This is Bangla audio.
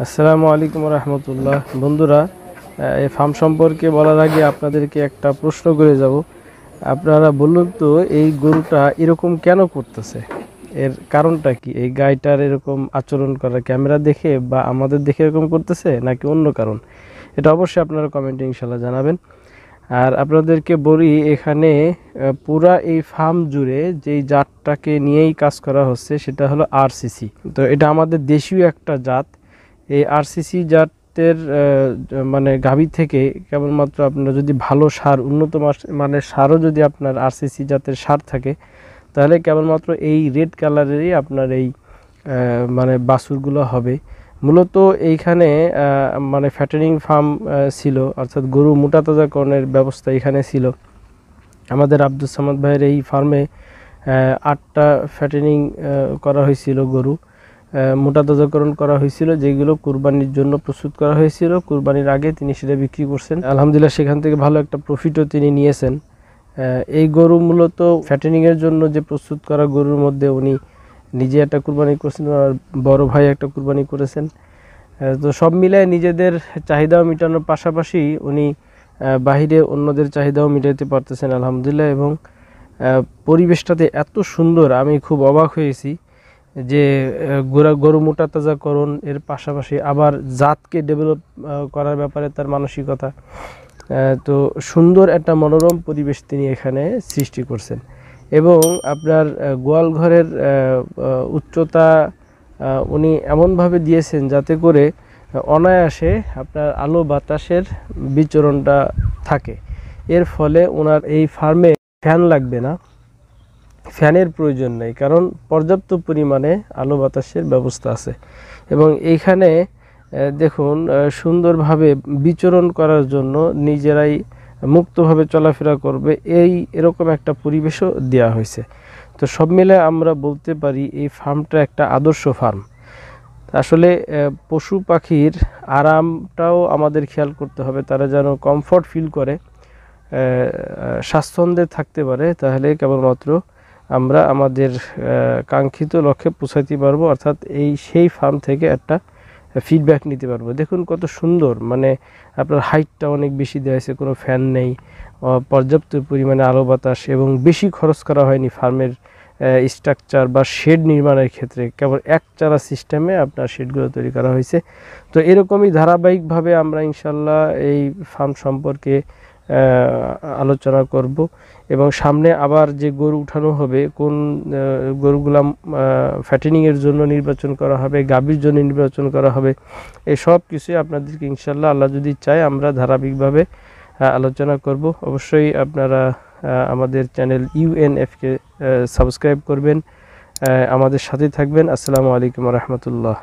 আসসালামু আলাইকুম রহমতুল্লাহ বন্ধুরা এই ফার্ম সম্পর্কে বলার আগে আপনাদেরকে একটা প্রশ্ন করে যাব আপনারা বলুন তো এই গরুটা এরকম কেন করতেছে এর কারণটা কি এই গাইটার এরকম আচরণ করা ক্যামেরা দেখে বা আমাদের দেখে এরকম করতেছে নাকি অন্য কারণ এটা অবশ্যই আপনারা কমেন্টে ইনশাল্লাহ জানাবেন আর আপনাদেরকে বলি এখানে পুরা এই ফার্ম জুড়ে যেই জাতটাকে নিয়েই কাজ করা হচ্ছে সেটা হলো আরসিসি তো এটা আমাদের দেশীয় একটা জাত এই আরসিসি জাতের মানে গাভী থেকে কেবলমাত্র আপনারা যদি ভালো সার উন্নত মানের সারও যদি আপনার আরসিসি জাতের সার থাকে তাহলে কেবলমাত্র এই রেড কালারেরই আপনার এই মানে বাসুরগুলো হবে মূলত এইখানে মানে ফ্যাটারিং ফার্ম ছিল অর্থাৎ গরু মোটা তাজাকরণের ব্যবস্থা এখানে ছিল আমাদের আব্দুল সামাদ ভাইয়ের এই ফার্মে আটটা ফ্যাটেনিং করা হয়েছিল গরু মোটা তাজাকরণ করা হয়েছিল যেগুলো কুরবানির জন্য প্রস্তুত করা হয়েছিল কুরবানির আগে তিনি সেটা বিক্রি করছেন আলহামদুলিল্লাহ সেখান থেকে ভালো একটা প্রফিটও তিনি নিয়েছেন এই গরু মূলত ফ্যাটেনিংয়ের জন্য যে প্রস্তুত করা গরুর মধ্যে উনি নিজে একটা কুরবানি করছেন আর বড় ভাই একটা কুরবানি করেছেন তো সব মিলায় নিজেদের চাহিদাও মেটানোর পাশাপাশি উনি বাহিরে অন্যদের চাহিদাও মেটাতে পারতেছেন আলহামদুলিল্লাহ এবং পরিবেশটাতে এত সুন্দর আমি খুব অবাক হয়েছি যে গোড়া গরু মোটা করুন এর পাশাপাশি আবার জাতকে ডেভেলপ করার ব্যাপারে তার মানসিকতা তো সুন্দর একটা মনোরম পরিবেশ তিনি এখানে সৃষ্টি করছেন এবং আপনার গোয়ালঘরের উচ্চতা উনি এমনভাবে দিয়েছেন যাতে করে অনায়াসে আপনার আলো বাতাসের বিচরণটা থাকে এর ফলে ওনার এই ফার্মে ফ্যান লাগবে না ফ্যানের প্রয়োজন নেই কারণ পর্যাপ্ত পরিমাণে আলো বাতাসের ব্যবস্থা আছে এবং এইখানে দেখুন সুন্দরভাবে বিচরণ করার জন্য নিজেরাই মুক্তভাবে চলাফেরা করবে এই এরকম একটা পরিবেশও দেওয়া হয়েছে তো সব মিলে আমরা বলতে পারি এই ফার্মটা একটা আদর্শ ফার্ম আসলে পশু পাখির আরামটাও আমাদের খেয়াল করতে হবে তারা যেন কমফর্ট ফিল করে স্বাচ্ছন্দ্যে থাকতে পারে তাহলে কেবলমাত্র আমরা আমাদের কাঙ্ক্ষিত লক্ষ্যে পৌঁছাইতে পারবো অর্থাৎ এই সেই ফার্ম থেকে একটা ফিডব্যাক নিতে পারবো দেখুন কত সুন্দর মানে আপনার হাইটটা অনেক বেশি দেওয়া হয়েছে কোনো ফ্যান নেই পর্যাপ্ত পরিমাণে আলো বাতাস এবং বেশি খরচ করা হয়নি ফার্মের স্ট্রাকচার বা শেড নির্মাণের ক্ষেত্রে কেবল এক চারা সিস্টেমে আপনার শেডগুলো তৈরি করা হয়েছে তো এরকমই ধারাবাহিকভাবে আমরা ইনশাল্লাহ এই ফার্ম সম্পর্কে আলোচনা করব এবং সামনে আবার যে গরু উঠানো হবে কোন গরুগুলা ফ্যাটেনিংয়ের জন্য নির্বাচন করা হবে গাভীর জন্য নির্বাচন করা হবে এসব কিছুই আপনাদেরকে ইনশাল্লাহ আল্লাহ যদি চায় আমরা ধারাবাহিকভাবে আলোচনা করব অবশ্যই আপনারা আমাদের চ্যানেল ইউএনএফকে সাবস্ক্রাইব করবেন আমাদের সাথে থাকবেন আসসালামু আলাইকুম রহমতুল্লাহ